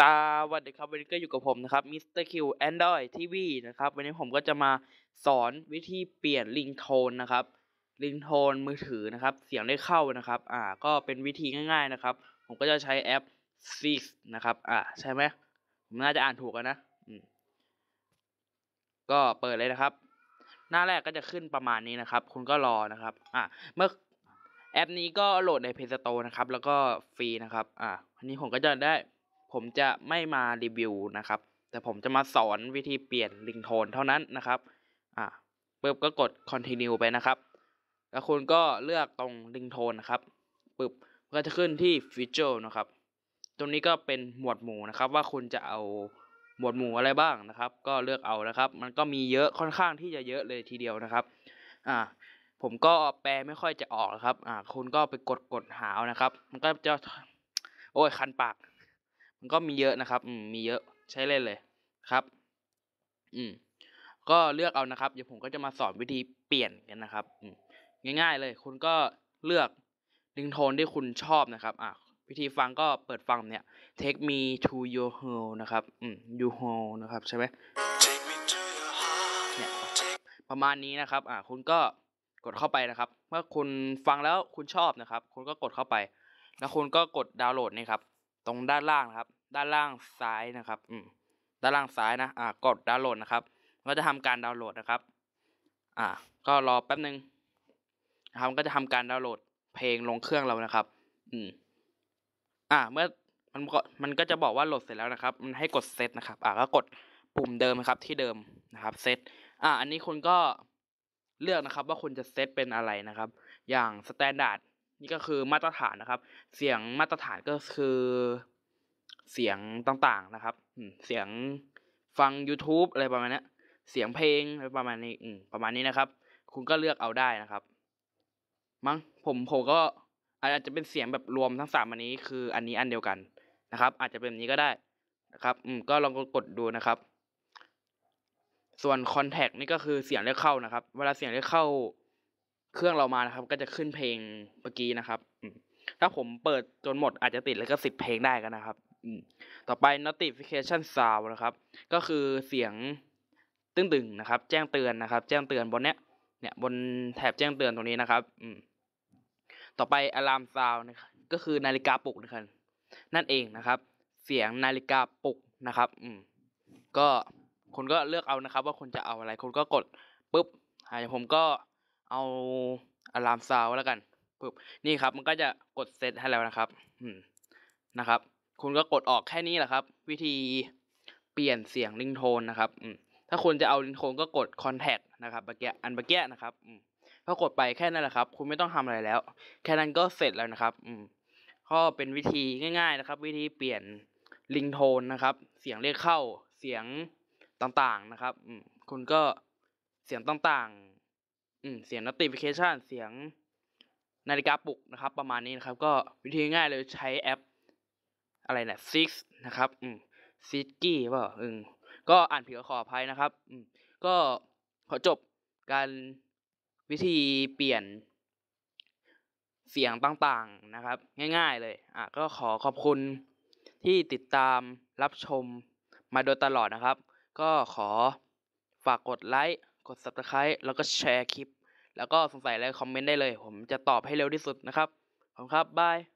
สวัสดีครับวันนี้ก็อยู่กับผมนะครับมิสเตอร์คิวแอนดรอยทีวีนะครับ วันนี้ผมก็จะมาสอนวิธีเปลี่ยนลิงโทนนะครับลิงโทนมือถือนะครับ เสียงได้เข้านะครับ อ่า ก็เป็นวิธีง่าย ๆนะครับ ผมก็จะใช้แอป Six นะครับ อ่าใช่ไหมผมน่าจะอ่านถูกนะอืมก็เปิดเลยนะครับ หน้าแรกก็จะขึ้นประมาณนี้นะครับ คุณก็รอนะครับ อ่าเมื่อแอปนี้ก็โหลดใน Play Store นะครับ แล้วก็ฟรีนะครับ อ่าอันนี้ผมก็จะได้ผมจะไม่มารีวิวนะครับ แต่ผมจะมาสอนวิธีเปลี่ยนลิงโทนเท่านั้นนะครับ อ่าปึ๊บก็กด continue ไปนะครับ แล้วคุณก็เลือกตรงลิงโทนนะครับปึ๊บก็จะขึ้นที่ feature นะครับ ตรงนี้ก็เป็นหมวดหมู่นะครับ ว่าคุณจะเอาหมวดหมู่อะไรบ้างนะครับ ก็เลือกเอานะครับ มันก็มีเยอะค่อนข้างที่จะเยอะเลยทีเดียวนะครับ อ่า ผมก็แปลไม่ค่อยจะออกครับ อ่า คุณก็ไปกดกดหาวนะครับ มันก็จะโอ้ยคันปากันก็มีเยอะนะครับอืมมีเยอะใช้เล่นเลย ครับ อืม ก็เลือกเอานะครับเดี๋ยวผมก็จะมาสอนวิธีเปลี่ยนกันนะครับ อืง่าย ๆ เลย คุณก็เลือกดึงโทนที่คุณชอบนะครับ อ่ะวิธีฟังก็เปิดฟังเนี่ย take me to your home นะครับ อืม your home นะครับใช่ไหมเนี่ยประมาณนี้นะครับ อ่ะคุณก็กดเข้าไปนะครับเมื่อคุณฟังแล้วคุณชอบนะครับ คุณก็กดเข้าไป แล้วคุณก็กดดาวน์โหลดนี่ครับตรงด้านล่างนะครับ ด้านล่างซ้ายนะครับ อืม ด้านล่างซ้ายนะอ่ากดดาวน์โหลดนะครับ ก็จะทำการดาวน์โหลดนะครับ อ่าก็รอแป๊บหนึ่งนะครับก็จะทำการดาวน์โหลดเพลงลงเครื่องเรานะครับ อืมอ่าเมื่อมันก็มันก็จะบอกว่าโหลดเสร็จแล้วนะครับ มันให้กดเซตนะครับ อ่าก็กดปุ่มเดิมนะครับ ที่เดิมนะครับ เซตอ่าอันนี้คุณก็เลือกนะครับ ว่าคุณจะเซตเป็นอะไรนะครับ อย่างสแตนดาร์ดนี่ก็คือมาตรฐานนะครับ เสียงมาตรฐานก็คือเสียงต่างๆนะครับ เสียงฟัง YouTube อะไรประมาณนี้เสียงเพลงอะไรประมาณนี้ประมาณนี้นะครับ คุณก็เลือกเอาได้นะครับ มั้งผมผมก็อาจจะเป็นเสียงแบบรวมทั้งสามอันนี้ คือ อันนี้อันเดียวกันนะครับ อาจจะเป็นนี้ก็ได้นะครับ อืมก็ลองกดดูนะครับ ส่วนคอนแทคนี่ก็คือเสียงเรียกเข้านะครับ เวลาเสียงเรียกเข้าเครื่องเรามานะครับก็จะขึ้นเพลงเมื่อกี้นะครับถ้าผมเปิดจนหมดอาจจะติดแล้วก็สิบเพลงได้กันนะครับต่อไป notification sound นะครับ ก็คือเสียงตึ้งตึงนะครับ แจ้งเตือนนะครับ แจ้งเตือนบนเนี้ยเนี่ยบนแถบแจ้งเตือนตรงนี้นะครับต่อไป alarm sound นะก็คือนาฬิกาปลุกนะครับนั่นเองนะครับ เสียงนาฬิกาปลุกนะครับ อืมก็คนก็เลือกเอานะครับ ว่าคนจะเอาอะไร คนก็กดปุ๊บอ่าผมก็เอาอะลามซาวแล้วกันปุ๊บนี่ครับ มันก็จะกดเซตให้แล้วนะครับ อืมนะครับ คุณก็กดออกแค่นี้แหละครับ วิธีเปลี่ยนเสียงลิงโทนนะครับ อืมถ้าคุณจะเอาลิงโทนก็กดคอนแทคนะครับ่อกีกอัน่อกีกนะครับอืมก็กดไปแค่นั้นแหละครับ คุณไม่ต้องทำอะไรแล้ว แค่นั้นก็เสร็จแล้วนะครับ อืมก็เป็นวิธีง่าย ๆ นะครับ วิธีเปลี่ยนลิงโทนนะครับเสียงเรียกเข้าเสียงต่างๆ นะครับอืมคุณก็เสียงต่างๆืมเสียง notification เสียงนาฬิกาปลุกนะครับ ประมาณนี้นะครับ ก็วิธีง่ายเลยใช้แอปอะไรนะ six นะครับอืมซิกกี้ว่ะอืมก็อ่านผิดขออภัยนะครับอืมก็ขอจบการวิธีเปลี่ยนเสียงต่างๆนะครับ ง่ายๆเลยอ่ะก็ขอขอบคุณที่ติดตามรับชมมาโดยตลอดนะครับ ก็ขอฝากกดไลค์กด subscribe แล้วก็แชร์คลิปแล้วก็สงสัยอะไรคอมเมนต์ได้เลย ผมจะตอบให้เร็วที่สุดนะครับ ขอบคุณครับ บาย